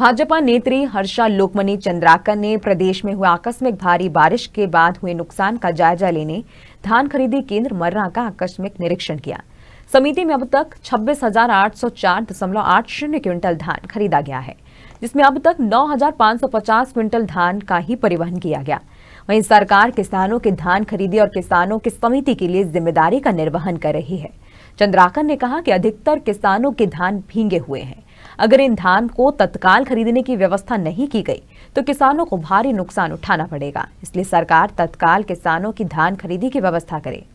भाजपा नेत्री हर्षा लोकमणि चंद्राकर ने प्रदेश में हुए आकस्मिक भारी बारिश के बाद हुए नुकसान का जायजा लेने धान खरीदी केंद्र मर्रा का आकस्मिक निरीक्षण किया समिति में अब तक छब्बीस हजार आठ सौ चार दशमलव आठ शून्य क्विंटल धान खरीदा गया है जिसमें अब तक 9,550 क्विंटल धान का ही परिवहन किया गया वहीं सरकार किसानों के धान खरीदी और किसानों की समिति के लिए जिम्मेदारी का निर्वहन कर रही है चंद्राकर ने कहा कि अधिकतर किसानों के धान भींगे हुए हैं अगर इन धान को तत्काल खरीदने की व्यवस्था नहीं की गई तो किसानों को भारी नुकसान उठाना पड़ेगा इसलिए सरकार तत्काल किसानों की धान खरीदी की व्यवस्था करे